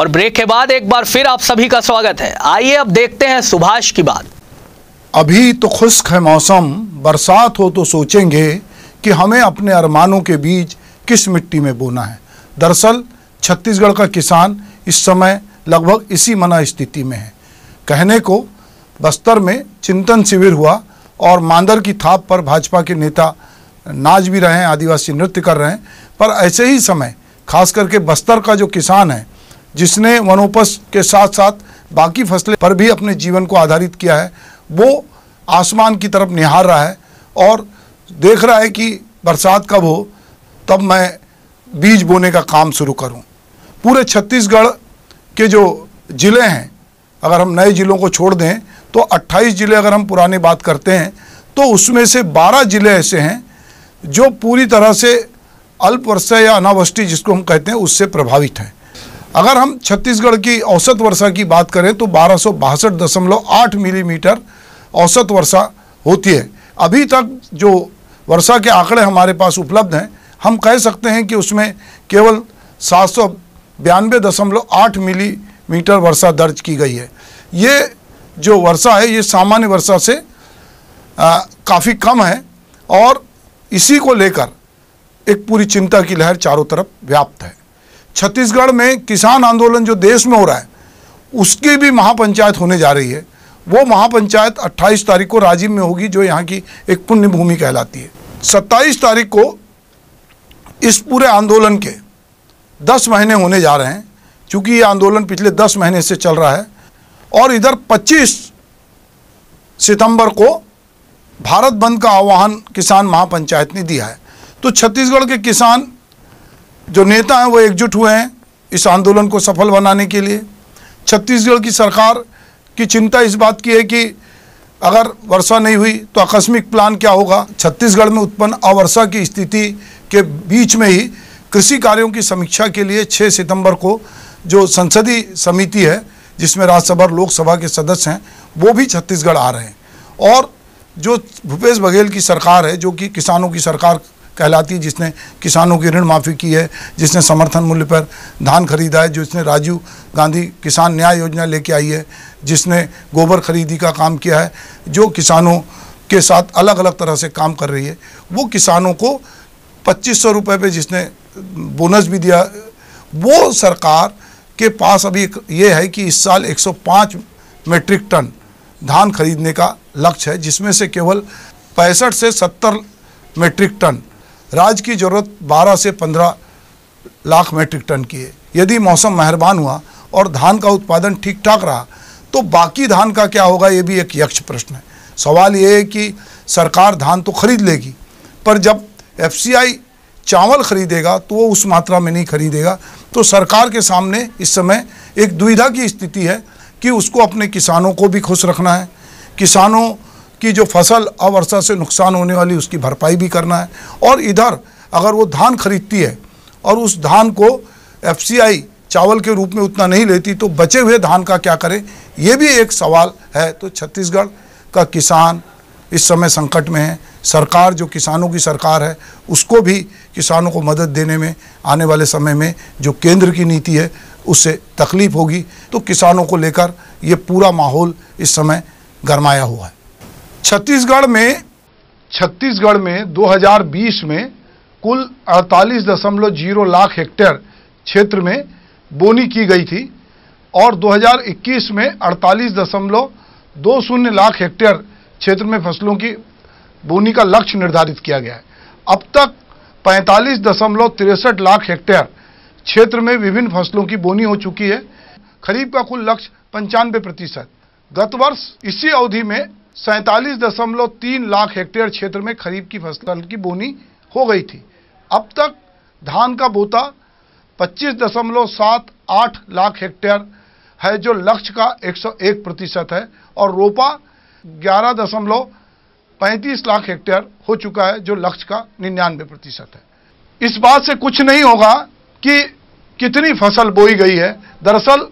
और ब्रेक के बाद एक बार फिर आप सभी का स्वागत है आइए अब देखते हैं सुभाष की बात अभी तो खुश्क है मौसम बरसात हो तो सोचेंगे कि हमें अपने अरमानों के बीज किस मिट्टी में बोना है दरअसल छत्तीसगढ़ का किसान इस समय लगभग इसी मना स्थिति में है कहने को बस्तर में चिंतन शिविर हुआ और मांदर की थाप पर भाजपा के नेता नाच भी रहे हैं आदिवासी नृत्य कर रहे हैं पर ऐसे ही समय खास करके बस्तर का जो किसान है जिसने वनोपज के साथ साथ बाकी फसलें पर भी अपने जीवन को आधारित किया है वो आसमान की तरफ निहार रहा है और देख रहा है कि बरसात कब हो तब मैं बीज बोने का काम शुरू करूं पूरे छत्तीसगढ़ के जो ज़िले हैं अगर हम नए ज़िलों को छोड़ दें तो 28 ज़िले अगर हम पुराने बात करते हैं तो उसमें से 12 ज़िले ऐसे हैं जो पूरी तरह से अल्पवर्षा या अनावृष्टि जिसको हम कहते हैं उससे प्रभावित हैं अगर हम छत्तीसगढ़ की औसत वर्षा की बात करें तो बारह मिलीमीटर औसत वर्षा होती है अभी तक जो वर्षा के आंकड़े हमारे पास उपलब्ध हैं हम कह सकते हैं कि उसमें केवल सात सौ बयानवे दशमलव आठ मिलीमीटर वर्षा दर्ज की गई है ये जो वर्षा है ये सामान्य वर्षा से काफ़ी कम है और इसी को लेकर एक पूरी चिंता की लहर चारों तरफ व्याप्त है छत्तीसगढ़ में किसान आंदोलन जो देश में हो रहा है उसकी भी महापंचायत होने जा रही है वो महापंचायत 28 तारीख को राजीव में होगी जो यहाँ की एक पुण्य भूमि कहलाती है 27 तारीख को इस पूरे आंदोलन के 10 महीने होने जा रहे हैं क्योंकि ये आंदोलन पिछले 10 महीने से चल रहा है और इधर 25 सितंबर को भारत बंद का आह्वान किसान महापंचायत ने दिया है तो छत्तीसगढ़ के किसान जो नेता हैं वो एकजुट हुए हैं इस आंदोलन को सफल बनाने के लिए छत्तीसगढ़ की सरकार की चिंता इस बात की है कि अगर वर्षा नहीं हुई तो आकस्मिक प्लान क्या होगा छत्तीसगढ़ में उत्पन्न अवर्षा की स्थिति के बीच में ही कृषि कार्यों की समीक्षा के लिए 6 सितंबर को जो संसदीय समिति है जिसमें राज्यसभा लोकसभा के सदस्य हैं वो भी छत्तीसगढ़ आ रहे हैं और जो भूपेश बघेल की सरकार है जो कि किसानों की सरकार कहलाती है जिसने किसानों की ऋण माफ़ी की है जिसने समर्थन मूल्य पर धान खरीदा है जिसने राजीव गांधी किसान न्याय योजना लेके आई है जिसने गोबर खरीदी का काम किया है जो किसानों के साथ अलग अलग तरह से काम कर रही है वो किसानों को पच्चीस सौ रुपये पर जिसने बोनस भी दिया वो सरकार के पास अभी ये है कि इस साल 105 मेट्रिक टन धान खरीदने का लक्ष्य है जिसमें से केवल पैंसठ से 70 मेट्रिक टन राज्य की ज़रूरत 12 से 15 लाख मैट्रिक टन की है यदि मौसम मेहरबान हुआ और धान का उत्पादन ठीक ठाक रहा तो बाकी धान का क्या होगा ये भी एक यक्ष प्रश्न है सवाल ये है कि सरकार धान तो खरीद लेगी पर जब एफ चावल खरीदेगा तो वो उस मात्रा में नहीं खरीदेगा तो सरकार के सामने इस समय एक दुविधा की स्थिति है कि उसको अपने किसानों को भी खुश रखना है किसानों कि जो फसल अवर्षा से नुकसान होने वाली उसकी भरपाई भी करना है और इधर अगर वो धान खरीदती है और उस धान को एफ चावल के रूप में उतना नहीं लेती तो बचे हुए धान का क्या करें ये भी एक सवाल है तो छत्तीसगढ़ का किसान इस समय संकट में है सरकार जो किसानों की सरकार है उसको भी किसानों को मदद देने में आने वाले समय में जो केंद्र की नीति है उससे तकलीफ होगी तो किसानों को लेकर ये पूरा माहौल इस समय गरमाया हुआ है छत्तीसगढ़ में छत्तीसगढ़ में 2020 में कुल अड़तालीस दशमलव जीरो लाख हेक्टेयर क्षेत्र में बोनी की गई थी और 2021 में अड़तालीस दशमलव दो शून्य लाख हेक्टेयर क्षेत्र में फसलों की बोनी का लक्ष्य निर्धारित किया गया है अब तक पैंतालीस दशमलव तिरसठ लाख हेक्टेयर क्षेत्र में विभिन्न फसलों की बोनी हो चुकी है खरीफ का कुल लक्ष्य पंचानवे प्रतिशत गत वर्ष इसी अवधि में सैंतालीस दशमलव तीन लाख हेक्टेयर क्षेत्र में खरीफ की फसल की बोनी हो गई थी अब तक धान का बोता पच्चीस दशमलव सात आठ लाख हेक्टेयर है जो लक्ष्य का एक सौ एक प्रतिशत है और रोपा ग्यारह दशमलव पैंतीस लाख हेक्टेयर हो चुका है जो लक्ष्य का निन्यानवे प्रतिशत है इस बात से कुछ नहीं होगा कि कितनी फसल बोई गई है दरअसल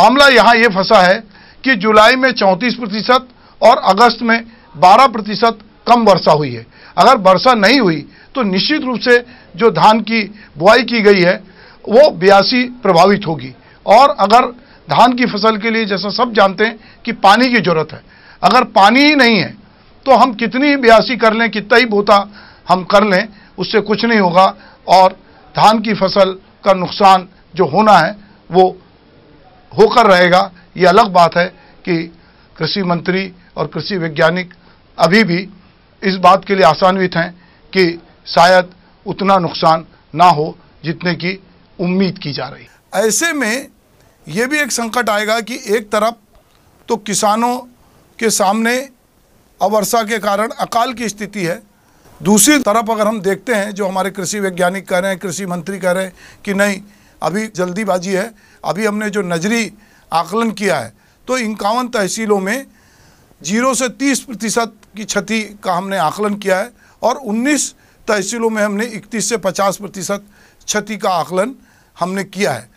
मामला यहाँ ये फंसा है कि जुलाई में चौंतीस प्रतिशत और अगस्त में 12 प्रतिशत कम वर्षा हुई है अगर वर्षा नहीं हुई तो निश्चित रूप से जो धान की बुआई की गई है वो बयासी प्रभावित होगी और अगर धान की फसल के लिए जैसा सब जानते हैं कि पानी की ज़रूरत है अगर पानी ही नहीं है तो हम कितनी बयासी कर लें कितना ही बोता हम कर लें उससे कुछ नहीं होगा और धान की फसल का नुकसान जो होना है वो होकर रहेगा ये अलग बात है कि कृषि मंत्री और कृषि वैज्ञानिक अभी भी इस बात के लिए आसान्वित हैं कि शायद उतना नुकसान ना हो जितने की उम्मीद की जा रही ऐसे में ये भी एक संकट आएगा कि एक तरफ तो किसानों के सामने अवर्षा के कारण अकाल की स्थिति है दूसरी तरफ अगर हम देखते हैं जो हमारे कृषि वैज्ञानिक कह रहे हैं कृषि मंत्री कह रहे हैं कि नहीं अभी जल्दीबाजी है अभी हमने जो नजरी आकलन किया है तो इक्यावन तहसीलों में जीरो से तीस प्रतिशत की क्षति का हमने आकलन किया है और उन्नीस तहसीलों में हमने इकतीस से पचास प्रतिशत क्षति का आकलन हमने किया है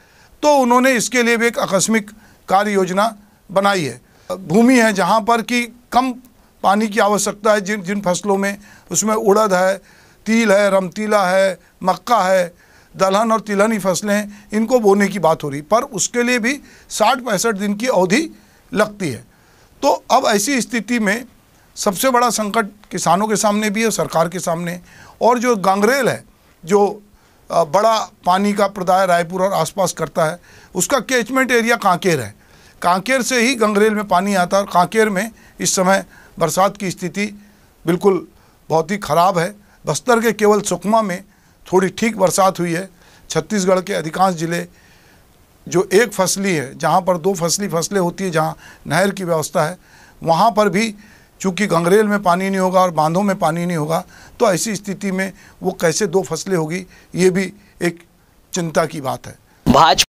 तो उन्होंने इसके लिए भी एक आकस्मिक कार्य योजना बनाई है भूमि है जहाँ पर कि कम पानी की आवश्यकता है जिन जिन फसलों में उसमें उड़द है तिल है रमतीला है मक्का है दलहन और तिलहनी फसलें हैं इनको बोने की बात हो रही पर उसके लिए भी साठ पैंसठ दिन की अवधि लगती है तो अब ऐसी स्थिति में सबसे बड़ा संकट किसानों के सामने भी है सरकार के सामने और जो गंगरेल है जो बड़ा पानी का प्रदाय रायपुर और आसपास करता है उसका कैचमेंट एरिया कांकेर है कांकेर से ही गंगरेल में पानी आता है और कांकेर में इस समय बरसात की स्थिति बिल्कुल बहुत ही ख़राब है बस्तर के केवल सुकमा में थोड़ी ठीक बरसात हुई है छत्तीसगढ़ के अधिकांश ज़िले जो एक फसली है जहाँ पर दो फसली फसलें होती है जहाँ नहर की व्यवस्था है वहाँ पर भी चूँकि गंगरेल में पानी नहीं होगा और बांधों में पानी नहीं होगा तो ऐसी स्थिति में वो कैसे दो फसलें होगी ये भी एक चिंता की बात है भाजपा